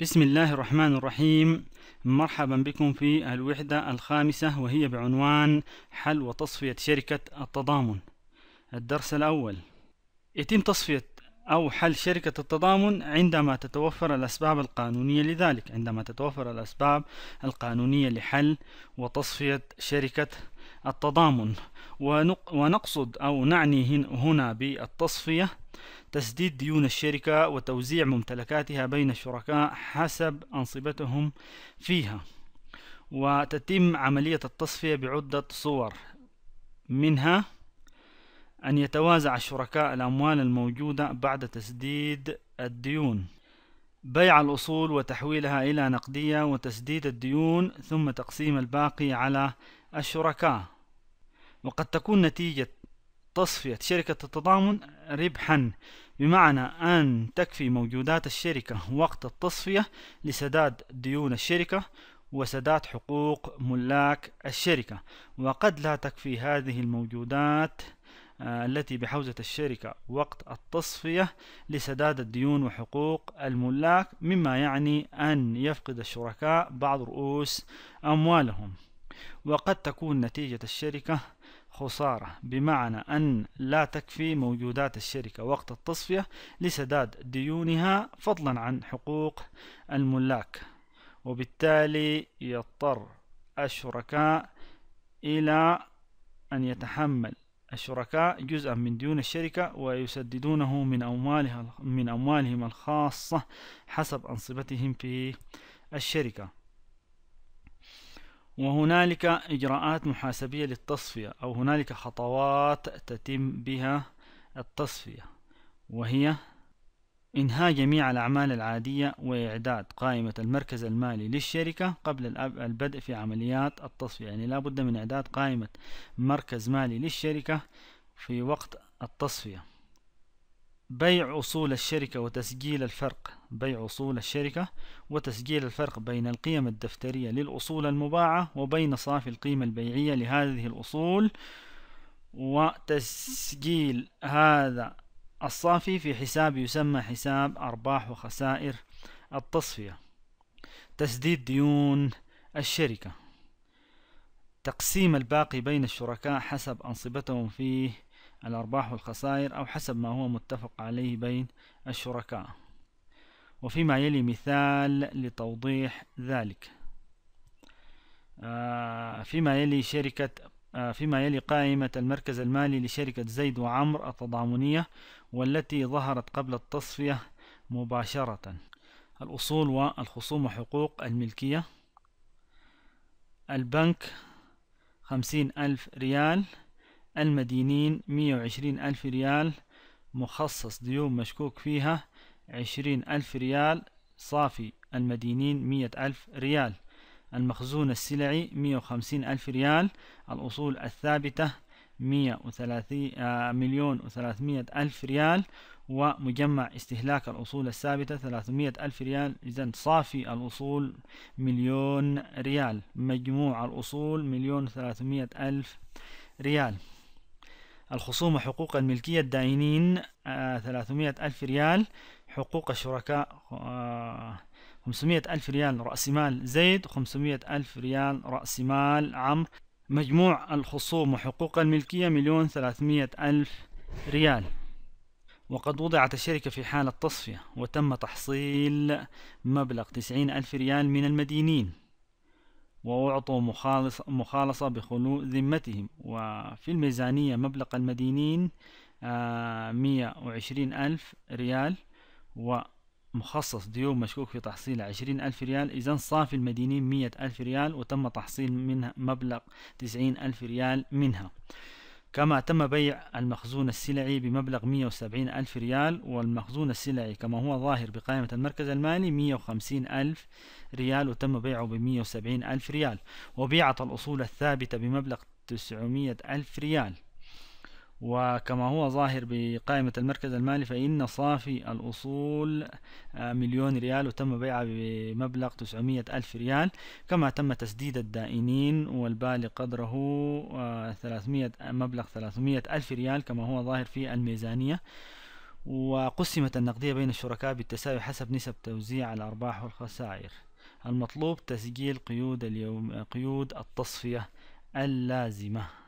بسم الله الرحمن الرحيم مرحبا بكم في الوحدة الخامسة وهي بعنوان حل وتصفية شركة التضامن الدرس الأول يتم تصفية أو حل شركة التضامن عندما تتوفر الأسباب القانونية لذلك عندما تتوفر الأسباب القانونية لحل وتصفية شركة التضامن ونقصد أو نعني هنا بالتصفية تسديد ديون الشركة وتوزيع ممتلكاتها بين الشركاء حسب أنصبتهم فيها وتتم عملية التصفية بعدة صور منها أن يتوازع الشركاء الأموال الموجودة بعد تسديد الديون بيع الأصول وتحويلها إلى نقدية وتسديد الديون ثم تقسيم الباقي على الشركاء وقد تكون نتيجة تصفية شركة التضامن ربحا بمعنى أن تكفي موجودات الشركة وقت التصفية لسداد ديون الشركة وسداد حقوق ملاك الشركة وقد لا تكفي هذه الموجودات آه، التي بحوزة الشركة وقت التصفية لسداد الديون وحقوق الملاك مما يعني أن يفقد الشركاء بعض رؤوس أموالهم وقد تكون نتيجة الشركة خسارة بمعنى أن لا تكفي موجودات الشركة وقت التصفية لسداد ديونها فضلا عن حقوق الملاك وبالتالي يضطر الشركاء إلى أن يتحمل الشركاء جزءا من ديون الشركة ويسددونه من أموالها من أموالهم الخاصة حسب أنصبتهم في الشركة وهنالك إجراءات محاسبية للتصفية أو هنالك خطوات تتم بها التصفية وهي إنهاء جميع الأعمال العادية وإعداد قائمة المركز المالي للشركة قبل البدء في عمليات التصفية يعني لا بد من إعداد قائمة مركز مالي للشركة في وقت التصفية بيع أصول الشركة وتسجيل الفرق بيع أصول الشركة وتسجيل الفرق بين القيم الدفترية للأصول المباعة وبين صافي القيمة البيعية لهذه الأصول وتسجيل هذا الصافي في حساب يسمى حساب أرباح وخسائر التصفية تسديد ديون الشركة تقسيم الباقي بين الشركاء حسب أنصبتهم فيه الأرباح والخسائر أو حسب ما هو متفق عليه بين الشركاء وفيما يلي مثال لتوضيح ذلك آه، فيما يلي شركة آه، فيما يلي قائمة المركز المالي لشركة زيد وعمر التضامنية والتي ظهرت قبل التصفية مباشرة الأصول والخصوم وحقوق الملكية البنك خمسين ألف ريال المدينين مية وعشرين ألف ريال مخصص ديون مشكوك فيها عشرين ألف ريال صافي المدينين مية ألف ريال المخزون السلعي مية وخمسين ألف ريال الأصول الثابتة مية وثلاثين آه، مليون وثلاثمية ألف ريال ومجمع استهلاك الأصول الثابتة ثلاثمية ألف ريال إذا صافي الأصول مليون ريال مجموع الأصول مليون ثلاثمية ألف ريال الخصومة حقوق الملكية الدائنين آه، ثلاثمائة ألف ريال حقوق الشركاء آه، خمسمائة ألف ريال رأس مال زيد خمسمائة ألف ريال رأس مال عمرو مجموع الخصوم وحقوق الملكية مليون ثلاثمائة ألف ريال وقد وضعت الشركة في حالة تصفية وتم تحصيل مبلغ تسعين ألف ريال من المدينين وأعطوا مخالصة بخلو ذمتهم وفي الميزانية مبلغ المدينين آه، مية وعشرين ألف ريال ومخصص ديون مشكوك في تحصيل عشرين ألف ريال إذا صافي المدينين مية ألف ريال وتم تحصيل منها مبلغ تسعين ألف ريال منها كما تم بيع المخزون السلعي بمبلغ 170 ألف ريال والمخزون السلعي كما هو ظاهر بقائمة المركز المالي 150 ألف ريال وتم بيعه ب 170 ألف ريال وبيعت الأصول الثابتة بمبلغ 900 ألف ريال وكما هو ظاهر بقائمة المركز المالي فإن صافي الأصول آه، مليون ريال وتم بيعها بمبلغ 900 ألف ريال كما تم تسديد الدائنين والبالي قدره 300 آه، مبلغ 300 ألف ريال كما هو ظاهر في الميزانية وقسمت النقدية بين الشركاء بالتساوي حسب نسب توزيع الأرباح والخسائر المطلوب تسجيل قيود اليوم قيود التصفية اللازمة